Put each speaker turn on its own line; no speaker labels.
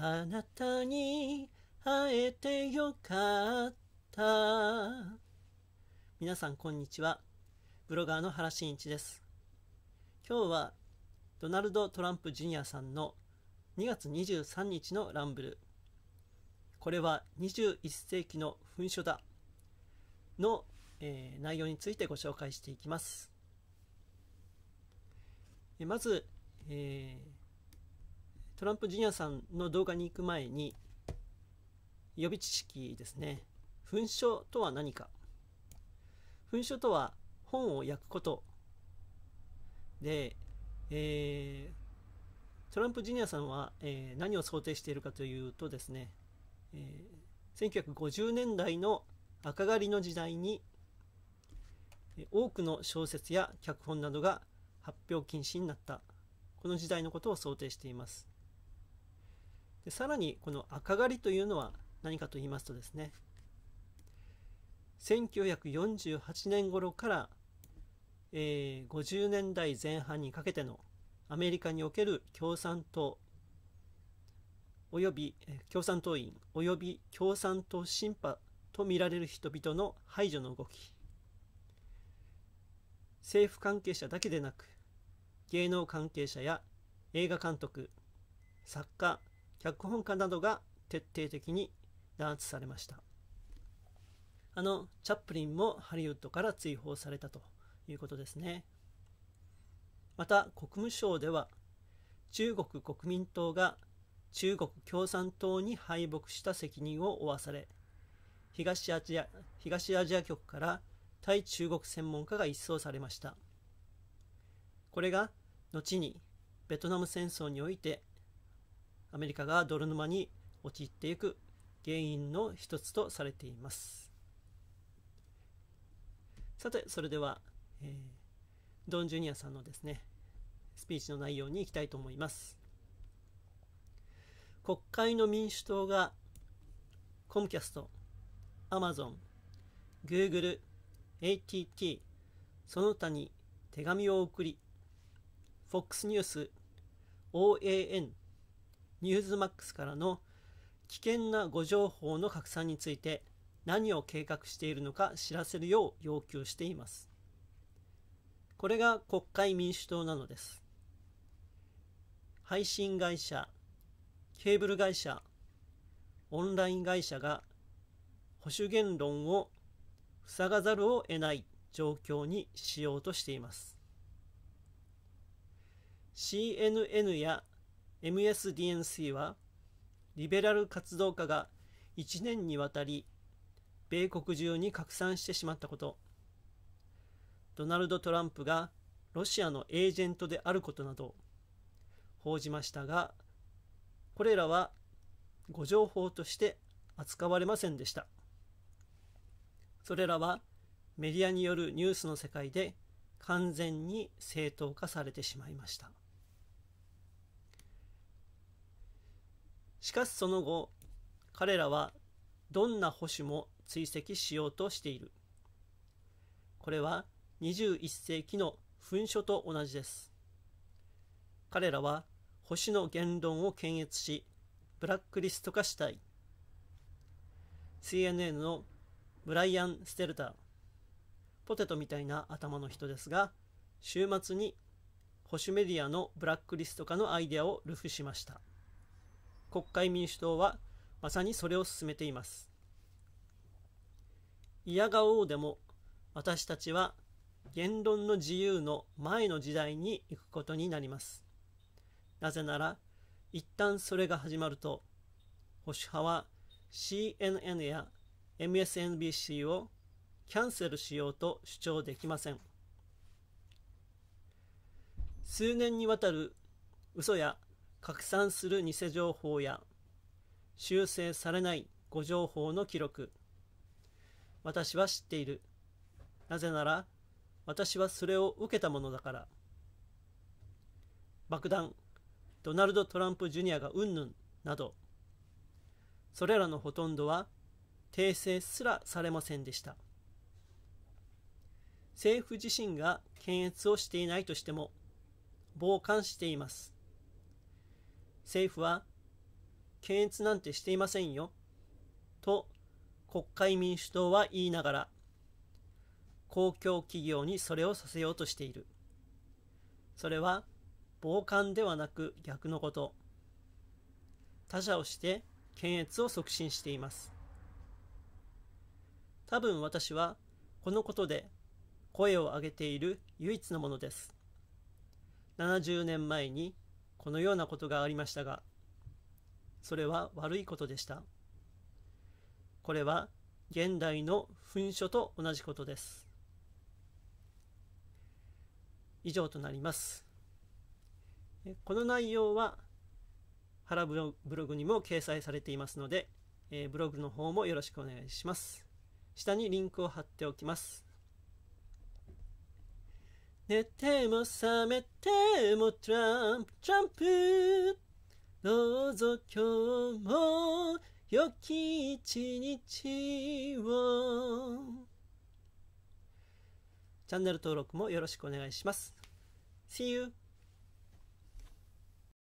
あなたに会えてよかった皆さんこんにちはブロガーの原真一です今日はドナルド・トランプジュニアさんの2月23日のランブルこれは21世紀の噴書だの、えー、内容についてご紹介していきますまず、えートランプジュニアさんの動画に行く前に予備知識ですね紛書とは何か紛書とは本を焼くことで、えー、トランプジュニアさんは、えー、何を想定しているかというとですね、えー、1950年代の赤狩りの時代に多くの小説や脚本などが発表禁止になったこの時代のことを想定していますでさらにこの赤狩りというのは何かと言いますとですね1948年頃から、えー、50年代前半にかけてのアメリカにおける共産党および共産党員および共産党審判と見られる人々の排除の動き政府関係者だけでなく芸能関係者や映画監督作家脚本家などが徹底的に弾圧されましたあのチャップリンもハリウッドから追放されたということですねまた国務省では中国国民党が中国共産党に敗北した責任を負わされ東アジア東アジア局から対中国専門家が一掃されましたこれが後にベトナム戦争においてアメリカが泥沼に陥っていく原因の一つとされていますさてそれでは、えー、ドン・ジュニアさんのですねスピーチの内容にいきたいと思います国会の民主党がコムキャストアマゾングーグル ATT、その他に手紙を送り、FOX ニュース、OAN ニューズマックスからの危険な誤情報の拡散について何を計画しているのか知らせるよう要求しています。これが国会民主党なのです。配信会社、ケーブル会社、オンライン会社が保守言論を塞がざるを得ない状況にしようとしています。CNN や MSDNC はリベラル活動家が1年にわたり米国中に拡散してしまったことドナルド・トランプがロシアのエージェントであることなど報じましたがこれらは誤情報として扱われませんでしたそれらはメディアによるニュースの世界で完全に正当化されてしまいました。しかしその後、彼らはどんな保守も追跡しようとしている。これは21世紀の噴書と同じです。彼らは保守の言論を検閲し、ブラックリスト化したい。CNN のブライアン・ステルター。ポテトみたいな頭の人ですが、週末に保守メディアのブラックリスト化のアイデアを流布しました。国会民主党はまさにそれを進めています。嫌がおうでも私たちは言論の自由の前の時代に行くことになります。なぜなら一旦それが始まると保守派は CNN や MSNBC をキャンセルしようと主張できません。数年にわたる嘘や拡散する偽情報や修正されない誤情報の記録私は知っているなぜなら私はそれを受けたものだから爆弾ドナルド・トランプ・ジュニアがうんぬんなどそれらのほとんどは訂正すらされませんでした政府自身が検閲をしていないとしても傍観しています政府は検閲なんてしていませんよと国会民主党は言いながら公共企業にそれをさせようとしているそれは傍観ではなく逆のこと他者をして検閲を促進しています多分私はこのことで声を上げている唯一のものです70年前にこのようなことがありましたが、それは悪いことでした。これは現代の噴書と同じことです。以上となります。この内容は原ブログにも掲載されていますので、ブログの方もよろしくお願いします。下にリンクを貼っておきます。寝ても覚めてもトランプ、トランプ。どうぞ今日も良き一日を。チャンネル登録もよろしくお願いします。See you!